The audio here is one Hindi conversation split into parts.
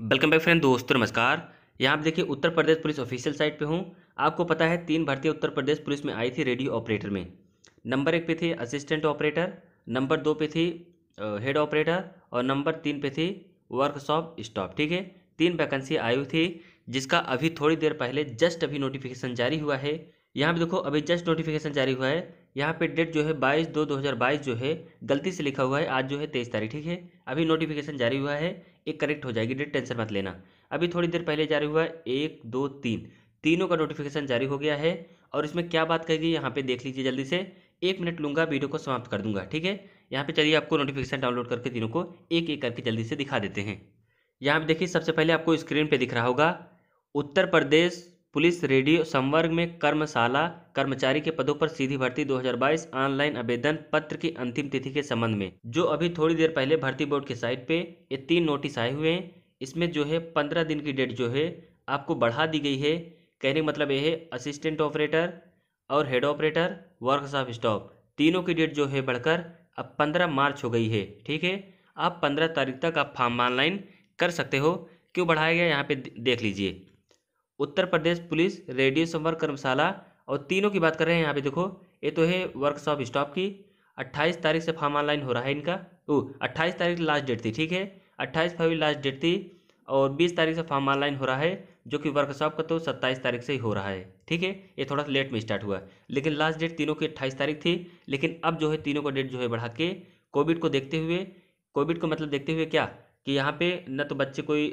वेलकम बैक फ्रेंड दोस्तों नमस्कार यहाँ आप देखिए Uttar Pradesh police official site पे हूँ आपको पता है तीन भर्ती उत्तर प्रदेश पुलिस में आई थी रेडियो ऑपरेटर में नंबर एक पे थी असिस्टेंट ऑपरेटर नंबर दो पे थी हेड ऑपरेटर और नंबर तीन पे थी वर्कशॉप स्टॉप ठीक है तीन वैकेंसी आई हुई थी जिसका अभी थोड़ी देर पहले जस्ट अभी नोटिफिकेशन जारी हुआ है यहाँ पे देखो अभी जस्ट नोटिफिकेशन जारी हुआ है यहाँ पे डेट जो है बाईस दो दो हज़ार बाईस जो है गलती से लिखा हुआ है आज जो है तेईस तारीख ठीक है अभी नोटिफिकेशन जारी हुआ है एक करेक्ट हो जाएगी डेट टेंशन मत लेना अभी थोड़ी देर पहले जारी हुआ है एक दो तीन तीनों का नोटिफिकेशन जारी हो गया है और इसमें क्या बात कहेगी यहाँ पर देख लीजिए जल्दी से एक मिनट लूँगा वीडियो को समाप्त कर दूंगा ठीक है यहाँ पर चलिए आपको नोटिफिकेशन डाउनलोड करके तीनों को एक एक करके जल्दी से दिखा देते हैं यहाँ पर देखिए सबसे पहले आपको स्क्रीन पर दिख रहा होगा उत्तर प्रदेश पुलिस रेडियो संवर्ग में कर्मशाला कर्मचारी के पदों पर सीधी भर्ती 2022 ऑनलाइन आवेदन पत्र की अंतिम तिथि के संबंध में जो अभी थोड़ी देर पहले भर्ती बोर्ड की साइट पे ये तीन नोटिस आए हुए हैं इसमें जो है पंद्रह दिन की डेट जो है आपको बढ़ा दी गई है कहने मतलब ये है असिस्टेंट ऑपरेटर और हेड ऑपरेटर वर्कशॉप स्टॉप तीनों की डेट जो है बढ़कर अब पंद्रह मार्च हो गई है ठीक है आप पंद्रह तारीख तक आप फॉर्म ऑनलाइन कर सकते हो क्यों बढ़ाया गया यहाँ पे देख लीजिए उत्तर प्रदेश पुलिस रेडियो संवर्ग कर्मशाला और तीनों की बात कर रहे हैं यहाँ पे देखो ये तो है वर्कशॉप स्टॉप की अट्ठाईस तारीख से फॉर्म ऑनलाइन हो रहा है इनका ओ अट्ठाईस तारीख लास्ट डेट थी ठीक है अट्ठाईस फरवरी लास्ट डेट थी और बीस तारीख से फॉर्म ऑनलाइन हो रहा है जो कि वर्कशॉप का तो सत्ताईस तारीख से ही हो रहा है ठीक है ये थोड़ा लेट में स्टार्ट हुआ लेकिन लास्ट डेट तीनों की अट्ठाईस तारीख थी लेकिन अब जो है तीनों का डेट जो है बढ़ा के कोविड को देखते हुए कोविड को मतलब देखते हुए क्या कि यहाँ पे न तो बच्चे कोई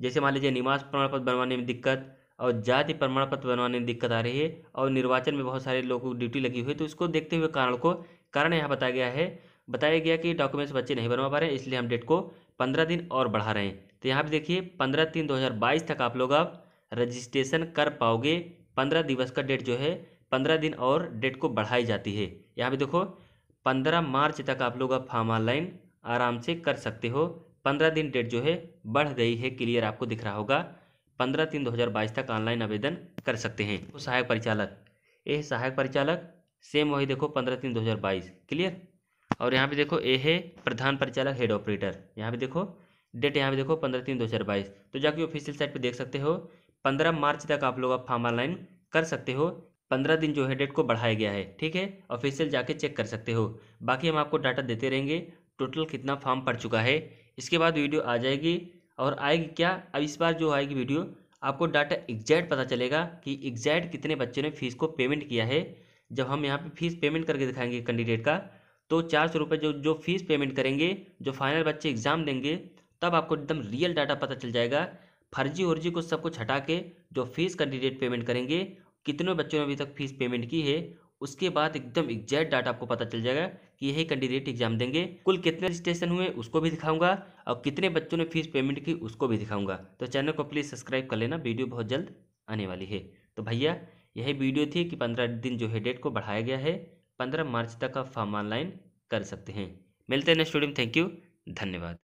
जैसे मान लीजिए निवास प्रमाण पत्र बनवाने में दिक्कत और जाति प्रमाण पत्र बनवाने में दिक्कत आ रही है और निर्वाचन में बहुत सारे लोगों की ड्यूटी लगी हुई तो इसको देखते हुए कारण को कारण यहाँ बताया गया है बताया गया कि डॉक्यूमेंट्स बच्चे नहीं बनवा पा रहे हैं इसलिए हम डेट को पंद्रह दिन और बढ़ा रहे हैं तो यहाँ पर देखिए पंद्रह तीन दो हज़ार बाईस तक आप लोग अब रजिस्ट्रेशन कर पाओगे पंद्रह दिवस का डेट जो है पंद्रह दिन और डेट को बढ़ाई जाती है यहाँ पर देखो पंद्रह मार्च तक आप लोग अब फॉर्म ऑनलाइन आराम से कर सकते हो पंद्रह दिन डेट जो है बढ़ गई है क्लियर आपको दिख रहा होगा पंद्रह तीन दो हज़ार बाईस तक ऑनलाइन आवेदन कर सकते हैं तो सहायक परिचालक है सहायक परिचालक सेम वही देखो पंद्रह तीन दो हज़ार बाईस क्लियर और यहाँ पे देखो ए है प्रधान परिचालक हेड ऑपरेटर यहाँ पे देखो डेट यहाँ पे देखो पंद्रह तीन दो हज़ार बाईस तो जाके ऑफिशियल साइट पे देख सकते हो पंद्रह मार्च तक आप लोग आप फॉर्म ऑनलाइन कर सकते हो पंद्रह दिन जो है डेट को बढ़ाया गया है ठीक है ऑफिशियल जाके चेक कर सकते हो बाकी हम आपको डाटा देते रहेंगे टोटल कितना फॉर्म पड़ चुका है इसके बाद वीडियो आ जाएगी और आएगी क्या अब इस बार जो आएगी वीडियो आपको डाटा एग्जैक्ट पता चलेगा कि एग्जैक्ट कितने बच्चों ने फीस को पेमेंट किया है जब हम यहाँ पे फीस पेमेंट करके दिखाएंगे कैंडिडेट का तो चार सौ रुपये जो जो फीस पेमेंट करेंगे जो फाइनल बच्चे एग्ज़ाम देंगे तब आपको एकदम रियल डाटा पता चल जाएगा फर्जी उर्जी को सब कुछ हटा के जो फीस कैंडिडेट पेमेंट करेंगे कितने बच्चों ने अभी तक फीस पेमेंट की है उसके बाद एकदम एग्जैक्ट डाटा आपको पता चल जाएगा कि यही कैंडिडेट एग्जाम देंगे कुल कितने रजिस्ट्रेशन हुए उसको भी दिखाऊंगा और कितने बच्चों ने फीस पेमेंट की उसको भी दिखाऊंगा तो चैनल को प्लीज़ सब्सक्राइब कर लेना वीडियो बहुत जल्द आने वाली है तो भैया यही वीडियो थी कि पंद्रह दिन जो है डेट को बढ़ाया गया है पंद्रह मार्च तक आप फॉर्म ऑनलाइन कर सकते हैं मिलते हैं नेक्स्ट वीडियो में थैंक यू धन्यवाद